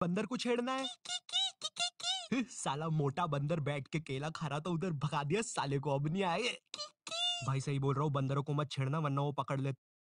बंदर को छेड़ना है की, की, की, हम्म, साला मोटा बंदर बैठ के केला खा रहा था तो उधर भगा दिया साले को अब नहीं आए भाई सही बोल रहा हूँ बंदरों को मत छेड़ना वरना वो पकड़ ले